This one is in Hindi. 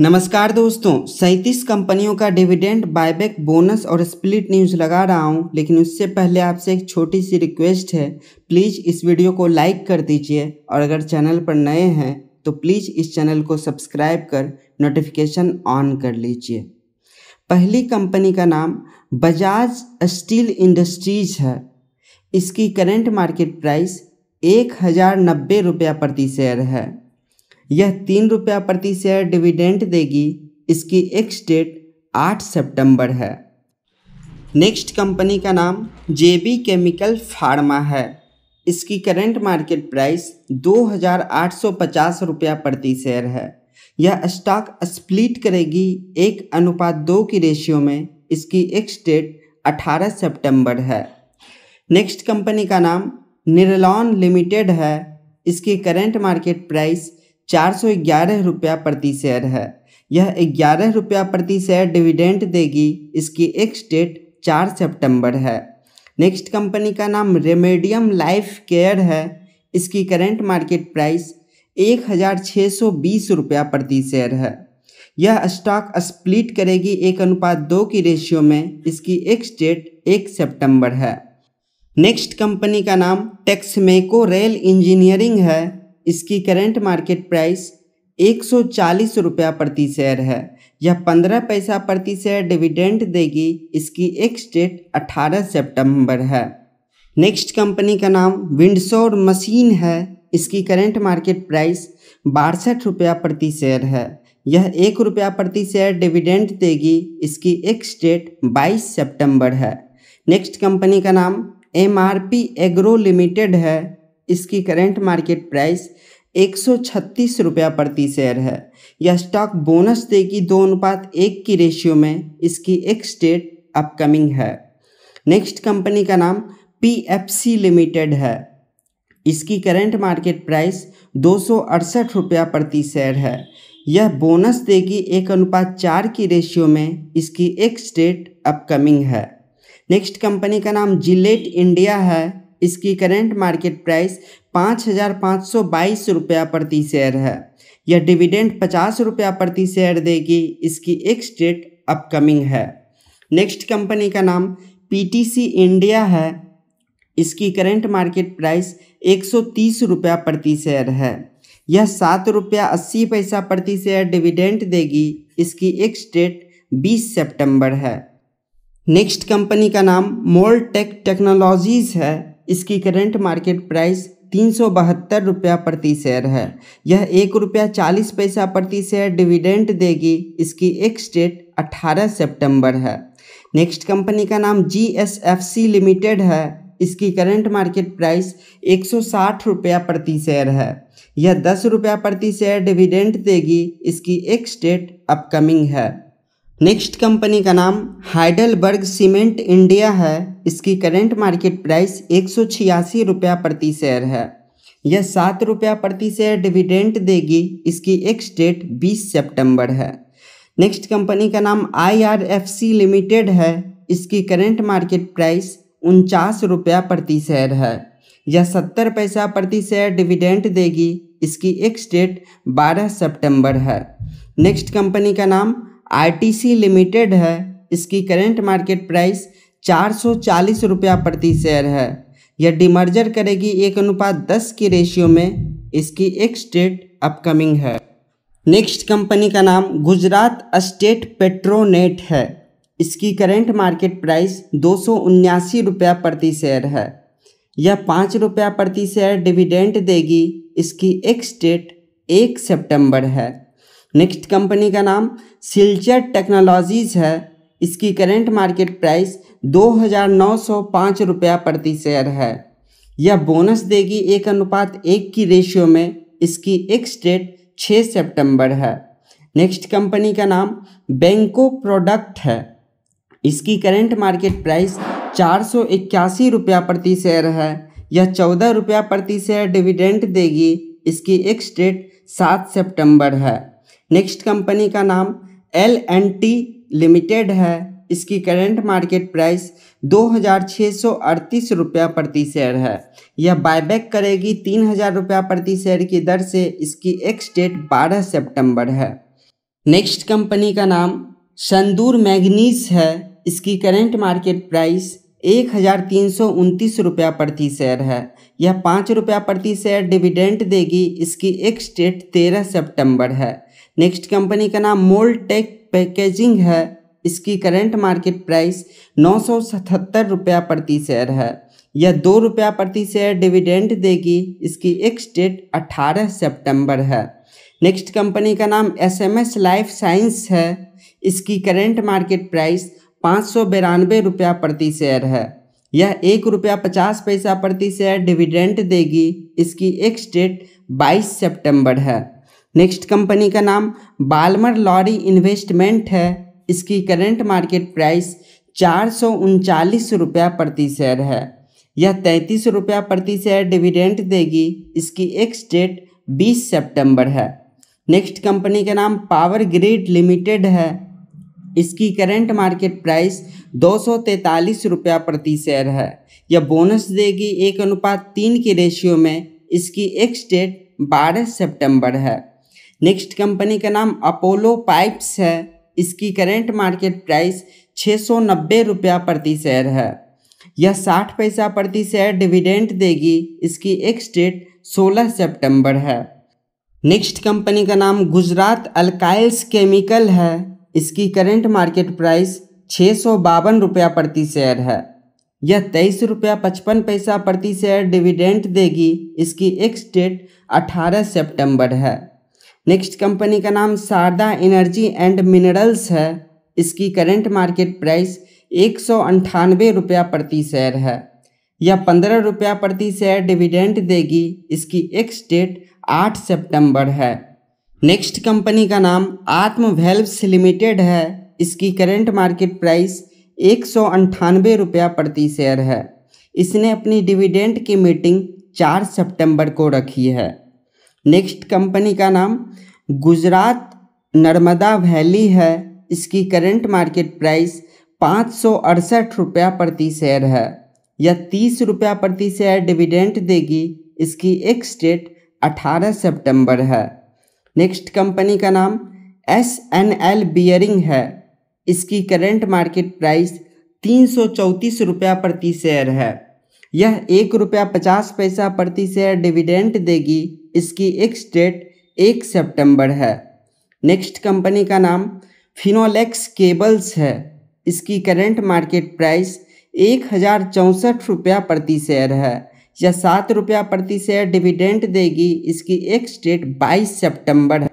नमस्कार दोस्तों सैंतीस कंपनियों का डिविडेंड बायबैक बोनस और स्प्लिट न्यूज लगा रहा हूं लेकिन उससे पहले आपसे एक छोटी सी रिक्वेस्ट है प्लीज़ इस वीडियो को लाइक कर दीजिए और अगर चैनल पर नए हैं तो प्लीज़ इस चैनल को सब्सक्राइब कर नोटिफिकेशन ऑन कर लीजिए पहली कंपनी का नाम बजाज स्टील इंडस्ट्रीज है इसकी करेंट मार्केट प्राइस एक हज़ार नब्बे रुपया प्रति शेयर है यह तीन रुपया प्रति शेयर डिविडेंड देगी इसकी एक्स डेट आठ सितंबर है नेक्स्ट कंपनी का नाम जेबी केमिकल फार्मा है इसकी करंट मार्केट प्राइस दो हज़ार आठ सौ पचास रुपया प्रति शेयर है यह स्टॉक स्प्लिट करेगी एक अनुपात दो की रेशियो में इसकी एक्स डेट 18 सितंबर है नेक्स्ट कंपनी का नाम निरलॉन लिमिटेड है इसकी करंट मार्केट प्राइस चार सौ ग्यारह रुपया प्रति शेयर है यह ग्यारह रुपया प्रति शेयर डिविडेंट देगी इसकी एक्स डेट चार सितंबर है नेक्स्ट कंपनी का नाम रेमेडियम लाइफ केयर है इसकी करंट मार्केट प्राइस एक हज़ार छः सौ बीस रुपया प्रति शेयर है यह स्टॉक स्प्लिट करेगी एक अनुपात दो की रेशियो में इसकी एक्स डेट एक सितंबर है नेक्स्ट कंपनी का नाम टेक्समेको रेल इंजीनियरिंग है इसकी करेंट मार्केट प्राइस एक सौ चालीस रुपया प्रति शेयर है यह पंद्रह पैसा प्रति शेयर डिविडेंड देगी इसकी एक्स डेट अठारह सितंबर है नेक्स्ट कंपनी का नाम विंडसोर मशीन है इसकी करेंट मार्केट प्राइस बासठ रुपया प्रति शेयर है यह एक रुपया प्रति शेयर डिविडेंड देगी इसकी एक्स डेट बाईस सितंबर है नेक्स्ट कंपनी का नाम M R P agro limited है इसकी करेंट मार्केट प्राइस एक रुपया प्रति शेयर है यह स्टॉक बोनस देगी दो अनुपात एक की रेशियो में इसकी एक स्टेट अपकमिंग है नेक्स्ट कंपनी का नाम पी लिमिटेड है इसकी करेंट मार्केट प्राइस दो रुपया प्रति शेयर है यह बोनस देगी एक अनुपात चार की रेशियो में इसकी एक स्टेट अपकमिंग है नेक्स्ट कंपनी का नाम जिलेट इंडिया है इसकी करेंट मार्केट प्राइस पाँच हज़ार पाँच सौ बाईस रुपया प्रति शेयर है यह डिविडेंड पचास रुपया प्रति शेयर देगी इसकी एक डेट अपकमिंग है नेक्स्ट कंपनी का नाम पीटीसी इंडिया है इसकी करेंट मार्केट प्राइस एक सौ तीस रुपया प्रति शेयर है यह सात रुपया अस्सी पैसा प्रति शेयर डिविडेंड देगी इसकी एक डेट बीस सेप्टेम्बर है नेक्स्ट कंपनी का नाम मोल टेक टेक्नोलॉजीज़ है इसकी करंट मार्केट प्राइस तीन सौ बहत्तर रुपया प्रति शेयर है यह एक रुपया चालीस पैसा प्रति शेयर डिविडेंट देगी इसकी एक्स डेट 18 सितंबर है नेक्स्ट कंपनी का नाम G S F C limited है इसकी करंट मार्केट प्राइस एक सौ साठ रुपया प्रति शेयर है यह दस रुपया प्रति शेयर डिविडेंट देगी इसकी एक स्टेट अपकमिंग है नेक्स्ट कंपनी का नाम हाइडलबर्ग सीमेंट इंडिया है इसकी करंट मार्केट प्राइस एक सौ छियासी रुपया प्रति शेयर है यह सात रुपया प्रति शेयर डिविडेंट देगी इसकी एक्स डेट बीस सितंबर है नेक्स्ट कंपनी का नाम आईआरएफसी लिमिटेड है इसकी करंट मार्केट प्राइस उनचास रुपया प्रति शेयर है यह सत्तर पैसा प्रति शेयर डिविडेंट देगी इसकी एक्स डेट बारह सितंबर है नेक्स्ट कंपनी का नाम आईटीसी लिमिटेड है इसकी करेंट मार्केट प्राइस चार सौ चालीस रुपया प्रति शेयर है यह डिमर्जर करेगी एक अनुपात दस की रेशियो में इसकी एक स्टेट अपकमिंग है नेक्स्ट कंपनी का नाम गुजरात स्टेट पेट्रोनेट है इसकी करेंट मार्केट प्राइस दो सौ उन्यासी रुपया प्रति शेयर है यह पाँच रुपया प्रति शेयर डिविडेंट देगी इसकी एक स्टेट एक सितंबर है नेक्स्ट कंपनी का नाम सिल्चर टेक्नोलॉजीज़ है इसकी करेंट मार्केट प्राइस दो हज़ार नौ सौ पाँच रुपया प्रति शेयर है यह बोनस देगी एक अनुपात एक की रेशियो में इसकी एक्स डेट छः सेप्टेम्बर है नेक्स्ट कंपनी का नाम बैंको प्रोडक्ट है इसकी करेंट मार्केट प्राइस चार सौ इक्यासी रुपया प्रति शेयर है यह चौदह रुपया प्रति शेयर डिविडेंट देगी इसकी एक्स डेट सात सेप्टेम्बर है नेक्स्ट कंपनी का नाम एल एंड टी लिमिटेड है इसकी करंट मार्केट प्राइस दो हज़ार छः सौ अड़तीस रुपया प्रति शेयर है यह बायबैक करेगी तीन हज़ार रुपया प्रति शेयर की दर से इसकी एक्स डेट बारह सितंबर है नेक्स्ट कंपनी का नाम संदूर मैग्नीस है इसकी करंट मार्केट प्राइस एक हज़ार तीन सौ उनतीस रुपया प्रति शेयर है यह पाँच रुपया प्रति शेयर डिविडेंट देगी इसकी एक्स डेट तेरह सितंबर है नेक्स्ट कंपनी का नाम मोल टेक पैकेजिंग है इसकी करंट मार्केट प्राइस नौ सौ सतहत्तर रुपया प्रति शेयर है यह दो रुपया प्रति शेयर डिविडेंड देगी इसकी एक्स डेट अठारह सेप्टेम्बर है नेक्स्ट कंपनी का नाम S M S life science है इसकी करेंट मार्केट प्राइस पाँच सौ बिरानवे रुपया प्रति शेयर है यह एक रुपया पचास पैसा प्रति शेयर डिविडेंट देगी इसकी एक्स डेट बाईस सेप्टेम्बर है नेक्स्ट कंपनी का नाम बालमर लॉरी इन्वेस्टमेंट है इसकी करंट मार्केट प्राइस चार सौ उनचालीस रुपया प्रति शेयर है यह तैंतीस रुपया प्रति शेयर डिविडेंट देगी इसकी एक्स डेट बीस सितंबर है नेक्स्ट कंपनी का नाम पावर ग्रिड लिमिटेड है इसकी करंट मार्केट प्राइस दो सौ तैंतालीस रुपया प्रति शेयर है यह बोनस देगी एक अनुपात तीन की रेशियो में इसकी एक्स डेट बारह सेप्टेम्बर है नेक्स्ट कंपनी का नाम अपोलो पाइप्स है इसकी करेंट मार्केट प्राइस छः सौ नब्बे रुपया प्रति शेयर है यह साठ पैसा प्रति शेयर डिविडेंट देगी इसकी एक्स डेट सोलह सेप्टेम्बर है नेक्स्ट कंपनी का नाम गुजरात अल्काइल्स केमिकल है इसकी करेंट मार्केट प्राइस छः सौ बावन रुपया प्रति शेयर है यह तेईस रुपया पचपन पैसा प्रति शेयर डिविडेंट देगी इसकी एक्स डेट अठारह सेप्टेम्बर है नेक्स्ट कंपनी का नाम शारदा एनर्जी एंड मिनरल्स है इसकी करेंट मार्केट प्राइस एक सौ अंठानवे रुपया प्रति शेयर है यह पंद्रह रुपया प्रति शेयर डिविडेंड देगी इसकी एक्स डेट आठ सितंबर है नेक्स्ट कंपनी का नाम आत्म वेल्व्स लिमिटेड है इसकी करेंट मार्केट प्राइस एक सौ अंठानवे रुपया प्रति शेयर है इसने अपनी डिविडेंड की मीटिंग चार सितंबर को रखी है नेक्स्ट कंपनी का नाम गुजरात नर्मदा वैली है इसकी करंट मार्केट प्राइस पाँच सौ अड़सठ रुपया प्रति शेयर है यह तीस रुपया प्रति शेयर डिविडेंट देगी इसकी एक्स डेट अठारह सितंबर है नेक्स्ट कंपनी का नाम एस एन एल बियरिंग है इसकी करंट मार्केट प्राइस तीन सौ चौंतीस रुपया प्रति शेयर है यह एक रुपया पचास पैसा प्रति शेयर डिविडेंट देगी इसकी एक स्टेट एक सितंबर है नेक्स्ट कंपनी का नाम फिनोलेक्स केबल्स है इसकी करंट मार्केट प्राइस एक हज़ार चौंसठ रुपया प्रति शेयर है या सात रुपया प्रति शेयर डिविडेंड देगी इसकी एक स्टेट बाईस सितंबर है